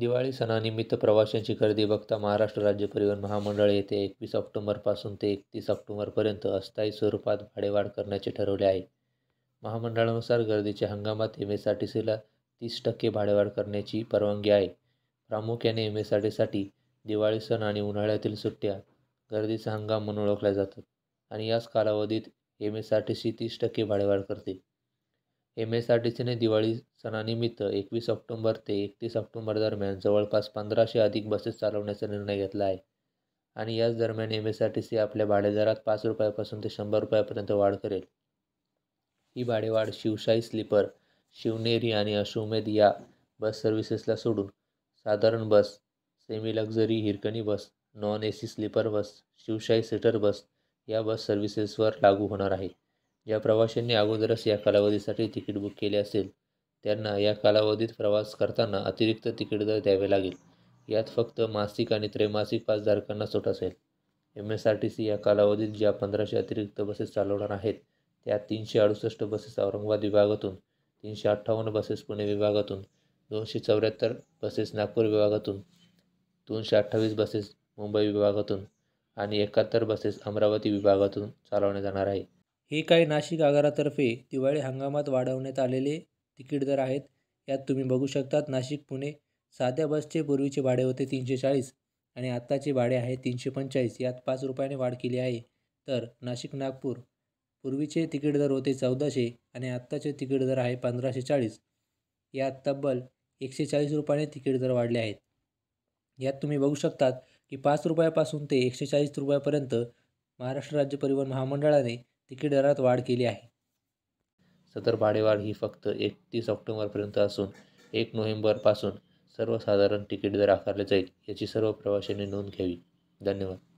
दिवाळी सणानिमित्त प्रवाशांची गर्दी बघता महाराष्ट्र राज्य परिवहन महामंडळ येथे एकवीस ऑक्टोंबरपासून ते एकतीस ऑक्टोंबरपर्यंत अस्थायी स्वरूपात भाडेवाढ करण्याचे ठरवले आहे महामंडळानुसार गर्दीच्या हंगामात एम एस आर टी सीला तीस टक्के भाडेवाढ करण्याची परवानगी आहे प्रामुख्याने एम एस आर टीसाठी दिवाळी सण आणि उन्हाळ्यातील सुट्ट्या गर्दीचा हंगाम म्हणून ओळखल्या जातात आणि याच कालावधीत M S R T C तीस टक्के भाडेवाढ करते एम एस आर टी सीने दिवाळी सणानिमित्त एकवीस ऑक्टोंबर ते एकतीस ऑक्टोंबर दरम्यान जवळपास पंधराशे अधिक बसेस चालवण्याचा निर्णय घेतला आहे आणि याच दरम्यान M S R T C आपल्या भाडेदरात पाच रुपयापासून ते शंभर रुपयापर्यंत वाढ करेल ही भाडेवाढ शिवशाही स्लीपर शिवनेरी आणि अश्वमेध या बस सर्व्हिसेसला सोडून साधारण bus semi luxury Hirkani bus non A C sleeper bus Shivshahi seater bus या बस सर्व्हिसेसवर लागू होणार आहे ज्या प्रवाशांनी अगोदरच या कालावधीसाठी तिकीट बुक केले असेल त्यांना या कालावधीत प्रवास करताना अतिरिक्त तिकीट दर द्यावे लागेल यात फक्त मासिक आणि त्रैमासिक पासधारकांना सूट असेल M S R T C या कालावधीत ज्या पंधराशे अतिरिक्त बसेस चालवणार आहेत त्या तीनशे अडुसष्ट बसेस औरंगाबाद विभागातून तीनशे अठ्ठावन्न बसेस पुणे विभागातून दोनशे चौऱ्याहत्तर बसेस नागपूर विभागातून दोनशे अठ्ठावीस बसेस मुंबई विभागातून आणि एकाहत्तर बसेस अमरावती विभागातून चालवण्यात जाणार आहे हे काही नाशिक आगारातर्फे दिवाळी हंगामात वाढवण्यात आलेले तिकीट दर आहेत यात तुम्ही बघू शकतात नाशिक पुणे साध्या बसचे पूर्वीचे भाडे होते तीनशे चाळीस आणि आत्ताचे भाडे आहे तीनशे पंचेचाळीस यात पाच रुपयाने वाढ केली आहे तर नाशिक नागपूर पूर्वीचे तिकीट दर होते चौदाशे आणि आत्ताचे तिकीट दर आहे पंधराशे चाळीस यात तब्बल एकशे चाळीस रुपयाने तिकीट दर वाढले आहेत यात तुम्ही बघू शकतात की पाच रुपयापासून ते एकशे चाळीस रुपयापर्यंत महाराष्ट्र राज्य परिवहन महामंडळाने तिकीट दरात वाढ केली आहे सदर भाडेवाढ ही फक्त एकतीस ऑक्टोबरपर्यंत असून एक नोव्हेंबरपासून सर्वसाधारण तिकीट दर आकारले जाईल याची सर्व प्रवाशांनी नोंद घ्यावी धन्यवाद